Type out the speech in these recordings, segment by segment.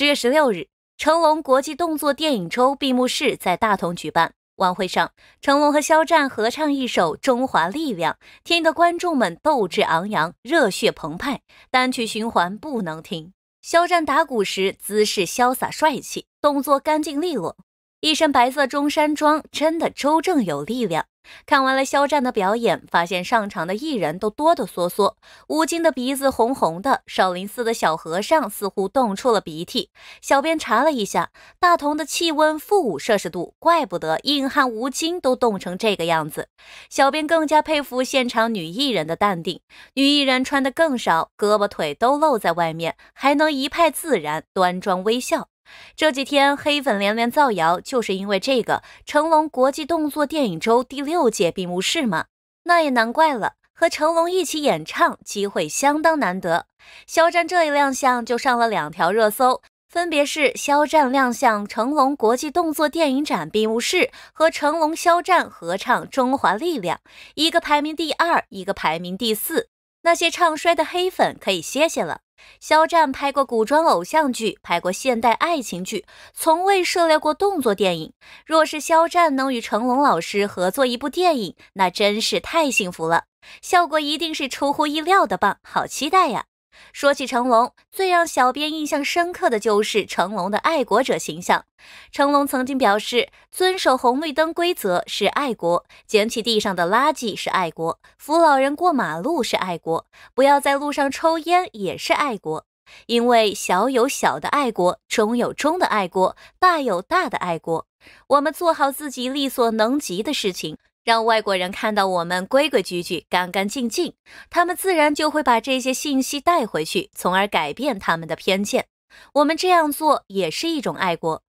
十月十六日，成龙国际动作电影周闭幕式在大同举办。晚会上，成龙和肖战合唱一首《中华力量》，听得观众们斗志昂扬，热血澎湃，单曲循环不能停。肖战打鼓时姿势潇洒帅气，动作干净利落。一身白色中山装，真的周正有力量。看完了肖战的表演，发现上场的艺人都哆哆嗦嗦。吴京的鼻子红红的，少林寺的小和尚似乎冻出了鼻涕。小编查了一下，大同的气温负五摄氏度，怪不得硬汉吴京都冻成这个样子。小编更加佩服现场女艺人的淡定，女艺人穿的更少，胳膊腿都露在外面，还能一派自然、端庄微笑。这几天黑粉连连造谣，就是因为这个成龙国际动作电影周第六届闭幕式嘛？那也难怪了，和成龙一起演唱，机会相当难得。肖战这一亮相就上了两条热搜，分别是肖战亮相成龙国际动作电影展闭幕式和成龙肖战合唱《中华力量》，一个排名第二，一个排名第四。那些唱衰的黑粉可以歇歇了。肖战拍过古装偶像剧，拍过现代爱情剧，从未涉猎过动作电影。若是肖战能与成龙老师合作一部电影，那真是太幸福了，效果一定是出乎意料的棒，好期待呀！说起成龙，最让小编印象深刻的就是成龙的爱国者形象。成龙曾经表示，遵守红绿灯规则是爱国，捡起地上的垃圾是爱国，扶老人过马路是爱国，不要在路上抽烟也是爱国。因为小有小的爱国，中有中的爱国，大有大的爱国。我们做好自己力所能及的事情。让外国人看到我们规规矩矩、干干净净，他们自然就会把这些信息带回去，从而改变他们的偏见。我们这样做也是一种爱国。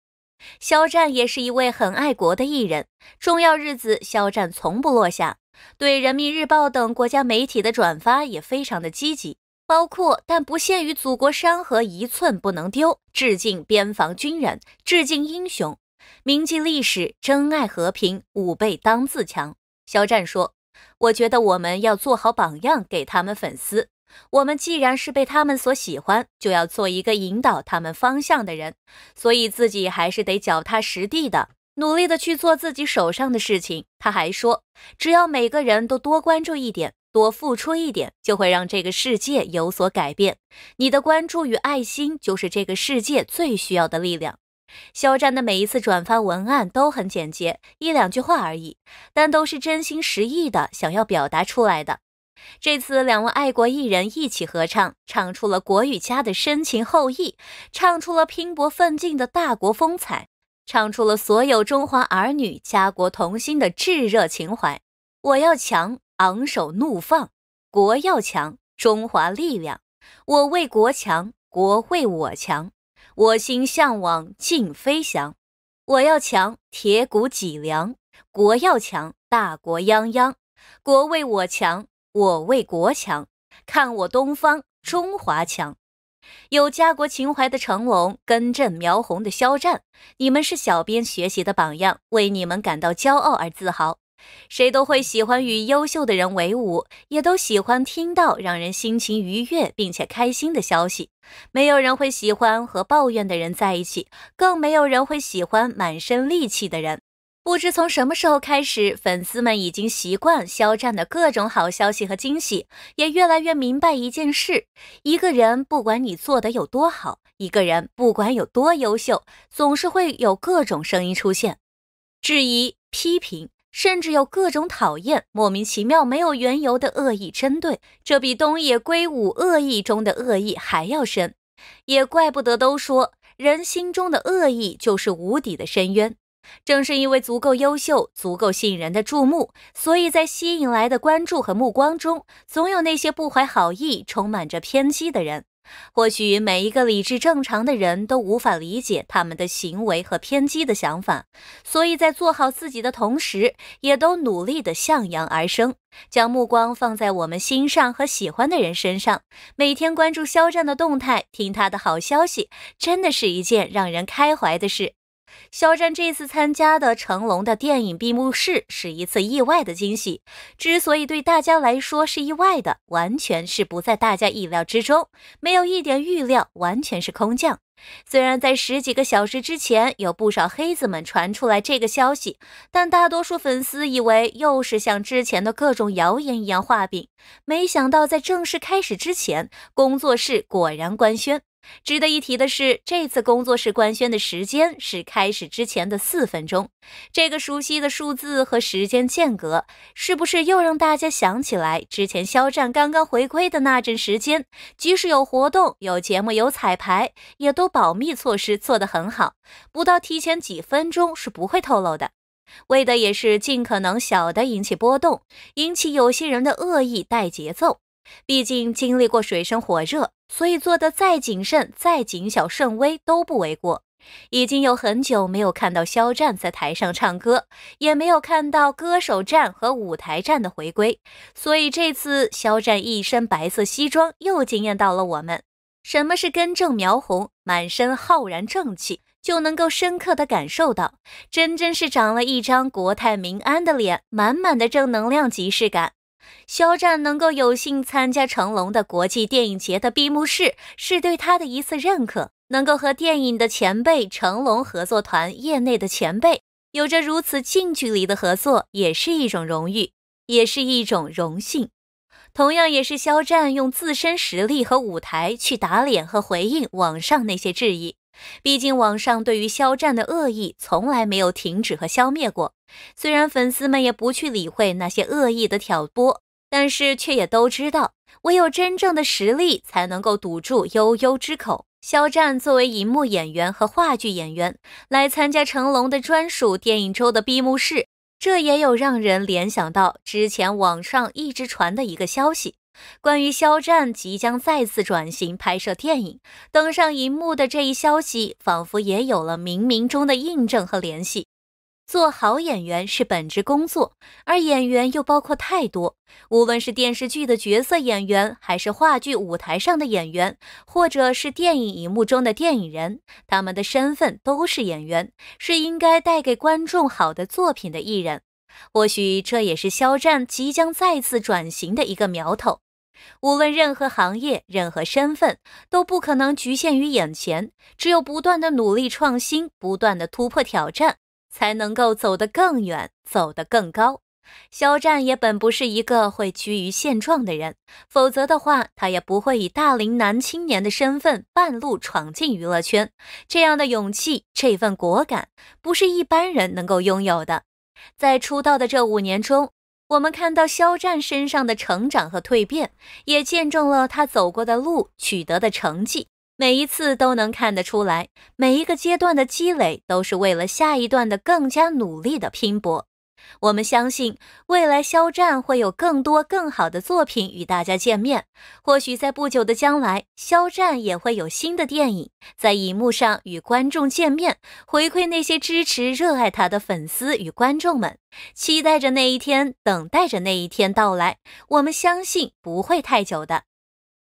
肖战也是一位很爱国的艺人，重要日子肖战从不落下，对人民日报等国家媒体的转发也非常的积极，包括但不限于“祖国山河一寸不能丢”“致敬边防军人”“致敬英雄”。铭记历史，珍爱和平，吾辈当自强。肖战说：“我觉得我们要做好榜样，给他们粉丝。我们既然是被他们所喜欢，就要做一个引导他们方向的人。所以自己还是得脚踏实地的，努力的去做自己手上的事情。”他还说：“只要每个人都多关注一点，多付出一点，就会让这个世界有所改变。你的关注与爱心，就是这个世界最需要的力量。”肖战的每一次转发文案都很简洁，一两句话而已，但都是真心实意的想要表达出来的。这次两位爱国艺人一起合唱，唱出了国与家的深情厚谊，唱出了拼搏奋进的大国风采，唱出了所有中华儿女家国同心的炽热情怀。我要强，昂首怒放；国要强，中华力量。我为国强，国为我强。我心向往，尽飞翔。我要强，铁骨脊梁。国要强，大国泱泱。国为我强，我为国强。看我东方中华强。有家国情怀的成龙，根正苗红的肖战，你们是小编学习的榜样，为你们感到骄傲而自豪。谁都会喜欢与优秀的人为伍，也都喜欢听到让人心情愉悦并且开心的消息。没有人会喜欢和抱怨的人在一起，更没有人会喜欢满身戾气的人。不知从什么时候开始，粉丝们已经习惯肖战的各种好消息和惊喜，也越来越明白一件事：一个人不管你做得有多好，一个人不管有多优秀，总是会有各种声音出现，质疑、批评。甚至有各种讨厌、莫名其妙、没有缘由的恶意针对，这比东野圭吾恶意中的恶意还要深。也怪不得都说人心中的恶意就是无底的深渊。正是因为足够优秀、足够吸引人的注目，所以在吸引来的关注和目光中，总有那些不怀好意、充满着偏激的人。或许每一个理智正常的人都无法理解他们的行为和偏激的想法，所以在做好自己的同时，也都努力的向阳而生，将目光放在我们心上和喜欢的人身上。每天关注肖战的动态，听他的好消息，真的是一件让人开怀的事。肖战这次参加的成龙的电影闭幕式是一次意外的惊喜。之所以对大家来说是意外的，完全是不在大家意料之中，没有一点预料，完全是空降。虽然在十几个小时之前，有不少黑子们传出来这个消息，但大多数粉丝以为又是像之前的各种谣言一样画饼。没想到在正式开始之前，工作室果然官宣。值得一提的是，这次工作室官宣的时间是开始之前的四分钟。这个熟悉的数字和时间间隔，是不是又让大家想起来之前肖战刚刚回归的那阵时间？即使有活动、有节目、有彩排，也都保密措施做得很好，不到提前几分钟是不会透露的。为的也是尽可能小的引起波动，引起有些人的恶意带节奏。毕竟经历过水深火热。所以做的再谨慎、再谨小慎微都不为过。已经有很久没有看到肖战在台上唱歌，也没有看到歌手站和舞台站的回归。所以这次肖战一身白色西装又惊艳到了我们。什么是根正苗红、满身浩然正气？就能够深刻地感受到，真真是长了一张国泰民安的脸，满满的正能量即视感。肖战能够有幸参加成龙的国际电影节的闭幕式，是对他的一次认可。能够和电影的前辈成龙合作，团业内的前辈有着如此近距离的合作，也是一种荣誉，也是一种荣幸。同样也是肖战用自身实力和舞台去打脸和回应网上那些质疑。毕竟，网上对于肖战的恶意从来没有停止和消灭过。虽然粉丝们也不去理会那些恶意的挑拨，但是却也都知道，唯有真正的实力才能够堵住悠悠之口。肖战作为荧幕演员和话剧演员来参加成龙的专属电影周的闭幕式，这也有让人联想到之前网上一直传的一个消息。关于肖战即将再次转型拍摄电影、登上荧幕的这一消息，仿佛也有了冥冥中的印证和联系。做好演员是本职工作，而演员又包括太多，无论是电视剧的角色演员，还是话剧舞台上的演员，或者是电影荧幕中的电影人，他们的身份都是演员，是应该带给观众好的作品的艺人。或许这也是肖战即将再次转型的一个苗头。无论任何行业，任何身份，都不可能局限于眼前。只有不断的努力创新，不断的突破挑战，才能够走得更远，走得更高。肖战也本不是一个会居于现状的人，否则的话，他也不会以大龄男青年的身份半路闯进娱乐圈。这样的勇气，这份果敢，不是一般人能够拥有的。在出道的这五年中，我们看到肖战身上的成长和蜕变，也见证了他走过的路、取得的成绩。每一次都能看得出来，每一个阶段的积累都是为了下一段的更加努力的拼搏。我们相信，未来肖战会有更多更好的作品与大家见面。或许在不久的将来，肖战也会有新的电影在荧幕上与观众见面，回馈那些支持、热爱他的粉丝与观众们。期待着那一天，等待着那一天到来。我们相信，不会太久的。